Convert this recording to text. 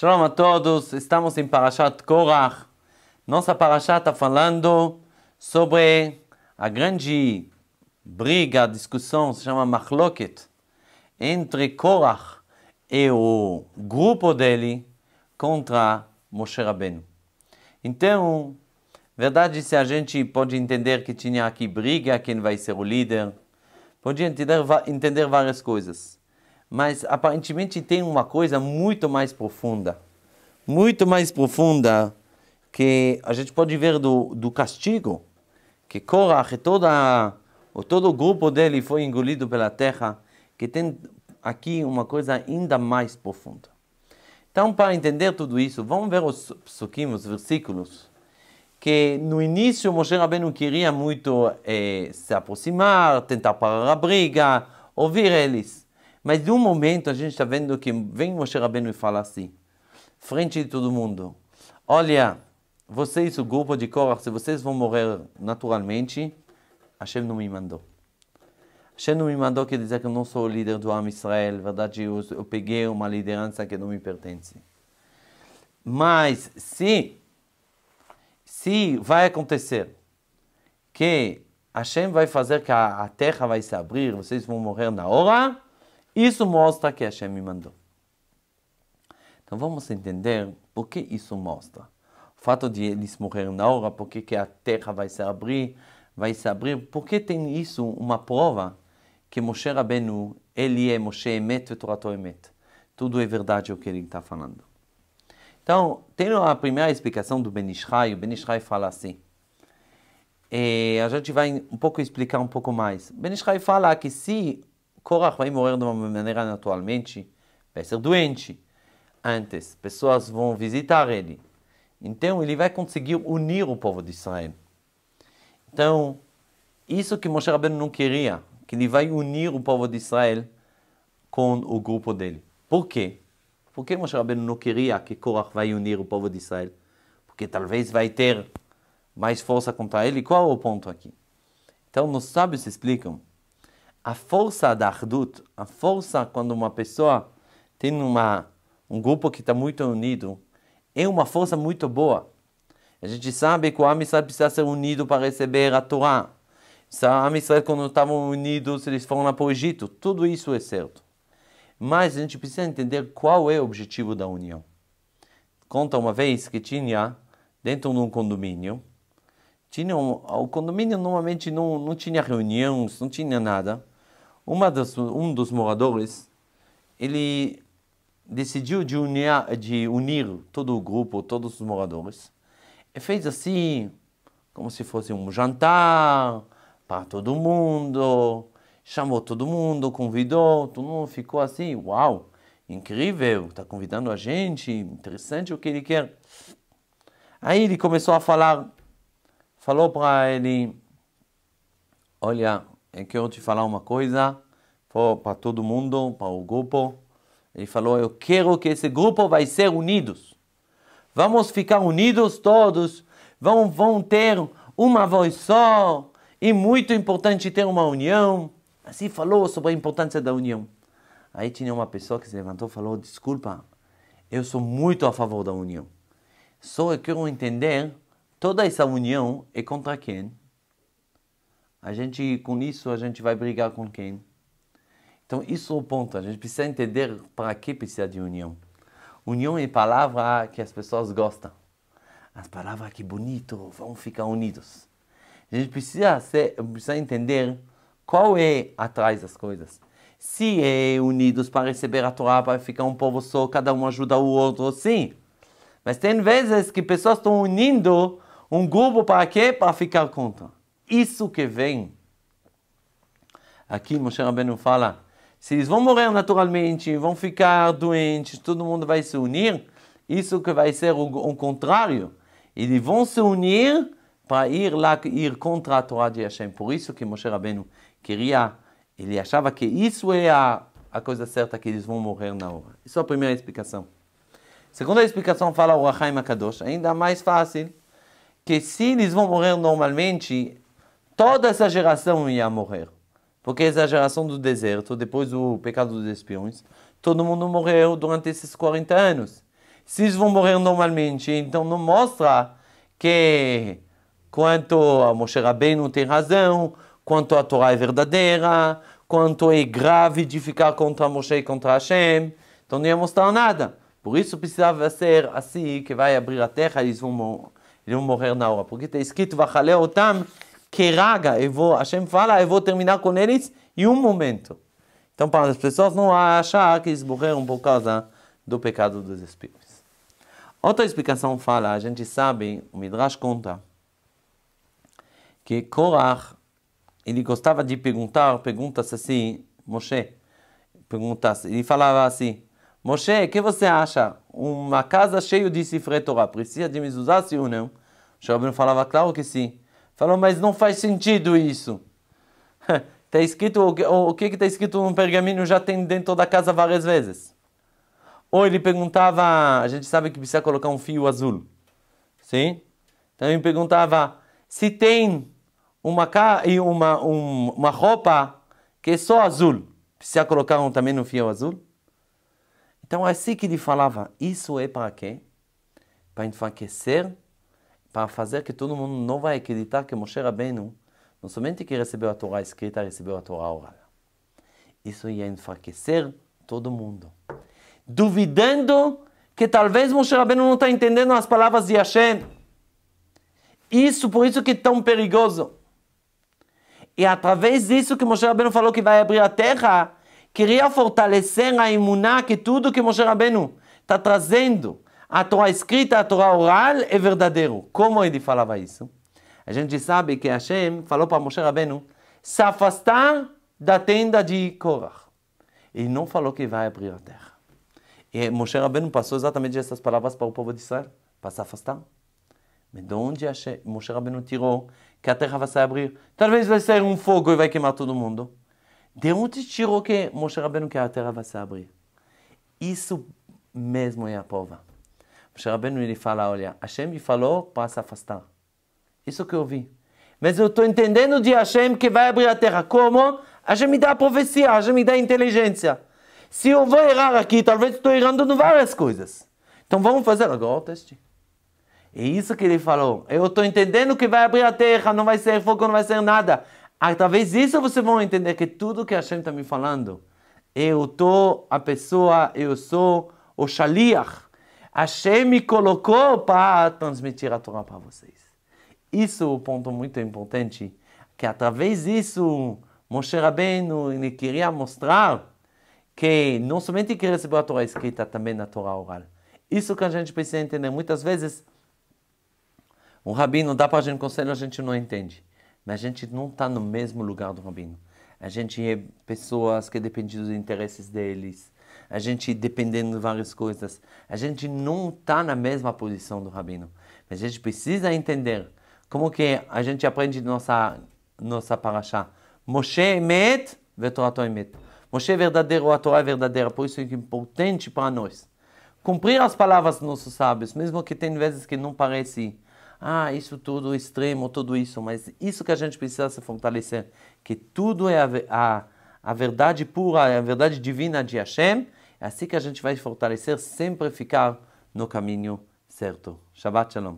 Shalom a todos, estamos em Parashat Korach. Nossa Parashat está falando sobre a grande briga, discussão, se chama Machloket, entre Korach e o grupo dele contra Moshe Rabbeinu. Então, verdade, se a gente pode entender que tinha aqui briga, quem vai ser o líder, pode entender, entender várias coisas mas aparentemente tem uma coisa muito mais profunda, muito mais profunda que a gente pode ver do, do castigo, que Korach e toda, todo o grupo dele foi engolido pela terra, que tem aqui uma coisa ainda mais profunda. Então, para entender tudo isso, vamos ver os psukim, os versículos, que no início Moshe Rabbeinu queria muito eh, se aproximar, tentar parar a briga, ouvir eles. Mas de um momento a gente está vendo que vem Moshe Rabbeinu e fala assim, frente de todo mundo, olha, vocês, o grupo de Korach, se vocês vão morrer naturalmente, Hashem não me mandou. Hashem não me mandou quer dizer que eu não sou o líder do Am Israel, verdade, eu, eu peguei uma liderança que não me pertence. Mas se, se vai acontecer que Hashem vai fazer que a, a terra vai se abrir, vocês vão morrer na hora, isso mostra que Hashem me mandou. Então vamos entender por que isso mostra. O fato de eles morrerem na hora, por que, a terra vai se abrir, vai se abrir, por que tem isso uma prova que Moshe Rabenu, ele é Moshe Emet e Torato Emet. Tudo é verdade o que ele está falando. Então, tem a primeira explicação do Benishrai, O Benishrai fala assim. E é, a gente vai um pouco explicar um pouco mais. Ben fala que se Korah vai morrer de uma maneira naturalmente, vai ser doente antes, pessoas vão visitar ele. Então ele vai conseguir unir o povo de Israel. Então, isso que Moshe Rabbeinu não queria, que ele vai unir o povo de Israel com o grupo dele. Por quê? Por que Moshe Rabbeinu não queria que Korah vai unir o povo de Israel? Porque talvez vai ter mais força contra ele. Qual é o ponto aqui? Então, nos sábios explicam a força da Ardut, a força quando uma pessoa tem uma, um grupo que está muito unido, é uma força muito boa. A gente sabe que o Am precisa ser unido para receber a Torá. O Am quando estavam unidos, eles foram lá para o Egito. Tudo isso é certo. Mas a gente precisa entender qual é o objetivo da união. Conta uma vez que tinha, dentro de um condomínio, tinha um, o condomínio normalmente não, não tinha reuniões, não tinha nada. Uma das, um dos moradores, ele decidiu de unir, de unir todo o grupo, todos os moradores, e fez assim, como se fosse um jantar para todo mundo, chamou todo mundo, convidou, todo mundo ficou assim, uau, incrível, está convidando a gente, interessante o que ele quer. Aí ele começou a falar, falou para ele, olha, é eu quero te falar uma coisa para todo mundo, para o grupo. Ele falou: Eu quero que esse grupo vai ser unidos. Vamos ficar unidos todos. Vão, vão ter uma voz só. E muito importante ter uma união. Assim falou sobre a importância da união. Aí tinha uma pessoa que se levantou e falou: Desculpa, eu sou muito a favor da união. Só eu quero entender toda essa união é contra quem? A gente, com isso, a gente vai brigar com quem? Então, isso é o ponto. A gente precisa entender para que precisa de união. União é palavra que as pessoas gostam. As palavras que bonito, vamos ficar unidos. A gente precisa, ser, precisa entender qual é atrás das coisas. Se é unidos para receber a Torá, para ficar um povo só, cada um ajuda o outro, sim. Mas tem vezes que pessoas estão unindo um grupo para quê? Para ficar contra isso que vem. Aqui Moshe Rabbeinu fala, se eles vão morrer naturalmente, vão ficar doentes, todo mundo vai se unir, isso que vai ser o, o contrário. Eles vão se unir para ir lá, ir contra a Torá de Hashem. Por isso que Moshe Rabbeinu queria, ele achava que isso é a, a coisa certa, que eles vão morrer na hora. Isso é a primeira explicação. Segunda explicação fala o Rahim Akadosh, ainda mais fácil, que se eles vão morrer normalmente, toda essa geração ia morrer. Porque essa é geração do deserto, depois do pecado dos espiões, todo mundo morreu durante esses 40 anos. Se eles vão morrer normalmente, então não mostra que quanto a Moshe Rabbeinu tem razão, quanto a Torá é verdadeira, quanto é grave de ficar contra Moshe e contra Hashem. Então não ia mostrar nada. Por isso precisava ser assim, que vai abrir a terra e eles vão, eles vão morrer na hora. Porque está escrito, Vachaleotam, Otam, que raga! eu vou, Hashem fala, eu vou terminar com eles em um momento. Então, para as pessoas não achar que eles morreram por causa do pecado dos espíritos. Outra explicação fala, a gente sabe, o Midrash conta, que Korah, ele gostava de perguntar, perguntas assim, Moshe, perguntas, ele falava assim, Moshe, o que você acha? Uma casa cheia de cifre Torah, precisa de usar sim ou não? O Shabbat falava, claro que sim. Falou, mas não faz sentido isso. Está escrito, o que está escrito no pergaminho já tem dentro da casa várias vezes. Ou ele perguntava, a gente sabe que precisa colocar um fio azul. Sim? Então ele perguntava, se tem uma, uma, um, uma roupa que é só azul, precisa colocar um, também no fio azul? Então assim que ele falava, isso é para quê? Para enfraquecer para fazer que todo mundo não vai acreditar que Moshe Rabbeinu não somente que recebeu a Torá escrita, recebeu a Torá oral. Isso ia enfraquecer todo mundo. Duvidando que talvez Moshe Rabbeinu não está entendendo as palavras de Hashem. Isso, por isso que é tão perigoso. E é através disso que Moshe Rabbeinu falou que vai abrir a terra, queria fortalecer a imuná que tudo que Moshe Rabbeinu está trazendo a Torá escrita, a Torá oral é verdadeiro. Como ele falava isso? A gente sabe que Hashem falou para Moshe Rabbeinu se afastar da tenda de Korach. Ele não falou que vai abrir a terra. E Moshe Rabbeinu passou exatamente essas palavras para o povo de Israel, para se afastar. Mas de onde Hashem, Moshe Rabbeinu tirou que a terra vai se abrir? Talvez vai ser um fogo e vai queimar todo mundo. De onde tirou que Moshe Rabbeinu que a terra vai se abrir? Isso mesmo é a prova Moshe Rabbeinu ele fala, olha, Hashem me falou para se afastar. Isso que eu vi. Mas eu estou entendendo de Hashem que vai abrir a terra. Como? Hashem me dá a profecia, Hashem me dá a inteligência. Se eu vou errar aqui, talvez estou errando em várias coisas. Então vamos fazer agora o teste. É isso que ele falou. Eu estou entendendo que vai abrir a terra, não vai ser fogo, não vai ser nada. Através disso vocês vão entender que tudo que Hashem está me falando, eu estou a pessoa, eu sou o shaliach Hashem me colocou para transmitir a Torá para vocês. Isso é um ponto muito importante, que através disso Moshe Rabbeinu ele queria mostrar que não somente que recebeu a Torá escrita, também na Torá oral. Isso que a gente precisa entender. Muitas vezes o rabino dá para a gente conselho, a gente não entende. Mas a gente não está no mesmo lugar do rabino a gente é pessoas que dependem dos interesses deles, a gente dependendo de várias coisas. A gente não está na mesma posição do rabino. Mas a gente precisa entender como que a gente aprende nossa nossa paraxá. Moshe emet, vetorato emet. Moshe é verdadeiro, a Torá é verdadeira. Por isso é importante para nós cumprir as palavras dos nossos sábios, mesmo que tem vezes que não parece ah, isso tudo é extremo, tudo isso, mas isso que a gente precisa se fortalecer, que tudo é a, a, a verdade pura, é a verdade divina de Hashem. É assim que a gente vai fortalecer, sempre ficar no caminho certo. Shabbat Shalom.